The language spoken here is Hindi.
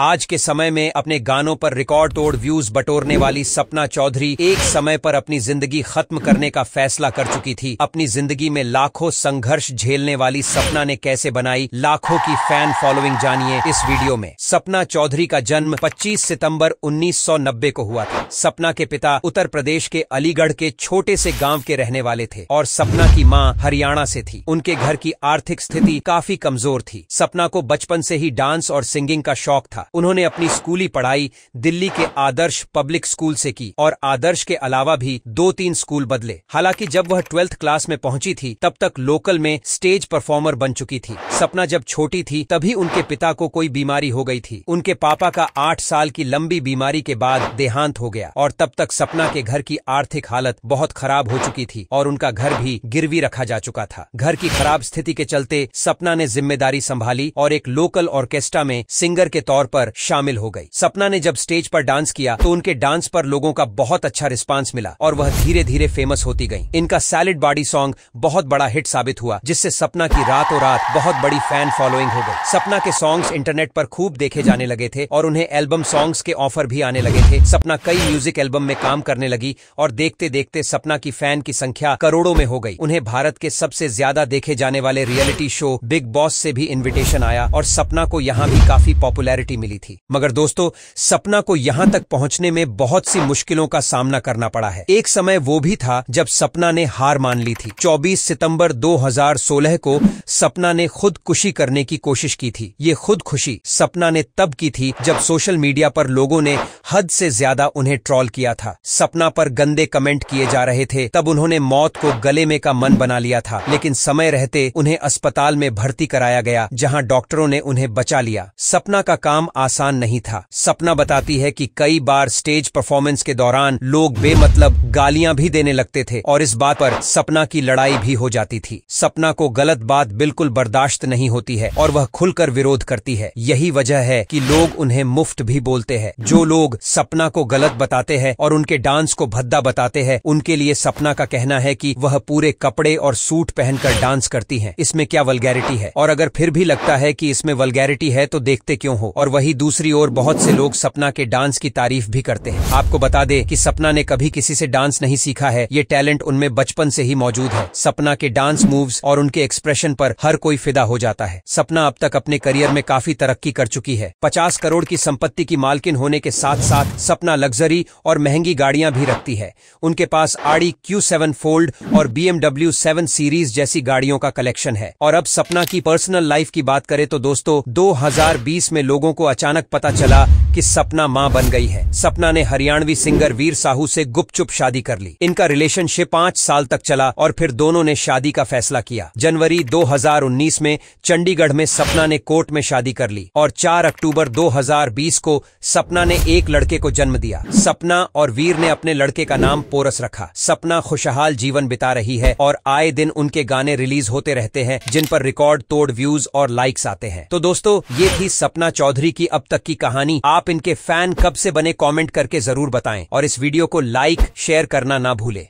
आज के समय में अपने गानों पर रिकॉर्ड तोड़ व्यूज बटोरने वाली सपना चौधरी एक समय पर अपनी जिंदगी खत्म करने का फैसला कर चुकी थी अपनी जिंदगी में लाखों संघर्ष झेलने वाली सपना ने कैसे बनाई लाखों की फैन फॉलोइंग जानिए इस वीडियो में सपना चौधरी का जन्म 25 सितंबर 1990 को हुआ था सपना के पिता उत्तर प्रदेश के अलीगढ़ के छोटे से गाँव के रहने वाले थे और सपना की माँ हरियाणा से थी उनके घर की आर्थिक स्थिति काफी कमजोर थी सपना को बचपन से ही डांस और सिंगिंग का शौक था उन्होंने अपनी स्कूली पढ़ाई दिल्ली के आदर्श पब्लिक स्कूल से की और आदर्श के अलावा भी दो तीन स्कूल बदले हालांकि जब वह ट्वेल्थ क्लास में पहुंची थी तब तक लोकल में स्टेज परफॉर्मर बन चुकी थी सपना जब छोटी थी तभी उनके पिता को कोई बीमारी हो गई थी उनके पापा का आठ साल की लंबी बीमारी के बाद देहांत हो गया और तब तक सपना के घर की आर्थिक हालत बहुत खराब हो चुकी थी और उनका घर भी गिरवी रखा जा चुका था घर की खराब स्थिति के चलते सपना ने जिम्मेदारी संभाली और एक लोकल ऑर्केस्ट्रा में सिंगर के तौर पर पर शामिल हो गई सपना ने जब स्टेज पर डांस किया तो उनके डांस पर लोगों का बहुत अच्छा रिस्पांस मिला और वह धीरे धीरे फेमस होती गई इनका सैलिड बॉडी सॉन्ग बहुत बड़ा हिट साबित हुआ जिससे सपना की रातों रात बहुत बड़ी फैन फॉलोइंग हो गई सपना के सॉन्ग इंटरनेट पर खूब देखे जाने लगे थे और उन्हें एल्बम सॉन्ग्स के ऑफर भी आने लगे थे सपना कई म्यूजिक एल्बम में काम करने लगी और देखते देखते सपना की फैन की संख्या करोड़ों में हो गई उन्हें भारत के सबसे ज्यादा देखे जाने वाले रियलिटी शो बिग बॉस से भी इन्विटेशन आया और सपना को यहाँ भी काफी पॉपुलैरिटी मिली मिली थी मगर दोस्तों सपना को यहाँ तक पहुँचने में बहुत सी मुश्किलों का सामना करना पड़ा है एक समय वो भी था जब सपना ने हार मान ली थी 24 सितंबर 2016 को सपना ने खुद खुशी करने की कोशिश की थी ये खुद खुशी सपना ने तब की थी जब सोशल मीडिया पर लोगों ने हद से ज्यादा उन्हें ट्रॉल किया था सपना पर गंदे कमेंट किए जा रहे थे तब उन्होंने मौत को गले में का मन बना लिया था लेकिन समय रहते उन्हें अस्पताल में भर्ती कराया गया जहां डॉक्टरों ने उन्हें बचा लिया सपना का काम आसान नहीं था सपना बताती है कि कई बार स्टेज परफॉर्मेंस के दौरान लोग बेमतलब गालियां भी देने लगते थे और इस बात पर सपना की लड़ाई भी हो जाती थी सपना को गलत बात बिल्कुल बर्दाश्त नहीं होती है और वह खुलकर विरोध करती है यही वजह है कि लोग उन्हें मुफ्त भी बोलते हैं जो लोग सपना को गलत बताते हैं और उनके डांस को भद्दा बताते हैं उनके लिए सपना का कहना है कि वह पूरे कपड़े और सूट पहनकर डांस करती है इसमें क्या वलगैरिटी है और अगर फिर भी लगता है कि इसमें वलगैरिटी है तो देखते क्यों हो और वही वहीं दूसरी ओर बहुत से लोग सपना के डांस की तारीफ भी करते हैं आपको बता दे कि सपना ने कभी किसी से डांस नहीं सीखा है ये टैलेंट उनमें बचपन से ही मौजूद है सपना के डांस मूव्स और उनके एक्सप्रेशन पर हर कोई फिदा हो जाता है सपना अब तक अपने करियर में काफी तरक्की कर चुकी है पचास करोड़ की संपत्ति की मालकिन होने के साथ साथ सपना लग्जरी और महंगी गाड़ियां भी रखती है उनके पास आड़ी क्यू सेवन फोल्ड और बीएमडब्ल्यू सेवन सीरीज जैसी गाड़ियों का कलेक्शन है और अब सपना की पर्सनल लाइफ की बात करें तो दोस्तों 2020 में लोगों को अचानक पता चला कि सपना माँ बन गई है सपना ने हरियाणवी सिंगर वीर साहू से गुपचुप शादी कर ली इनका रिलेशनशिप पाँच साल तक चला और फिर दोनों ने शादी का फैसला किया जनवरी 2019 में चंडीगढ़ में सपना ने कोर्ट में शादी कर ली और 4 अक्टूबर 2020 को सपना ने एक लड़के को जन्म दिया सपना और वीर ने अपने लड़के का नाम पोरस रखा सपना खुशहाल जीवन बिता रही है और आए दिन उनके गाने रिलीज होते रहते हैं जिन पर रिकॉर्ड तोड़ व्यूज और लाइक्स आते हैं तो दोस्तों ये थी सपना चौधरी की अब तक की कहानी आप इनके फैन कब से बने कॉमेंट करके जरूर बताएं और इस वीडियो को लाइक शेयर करना ना भूले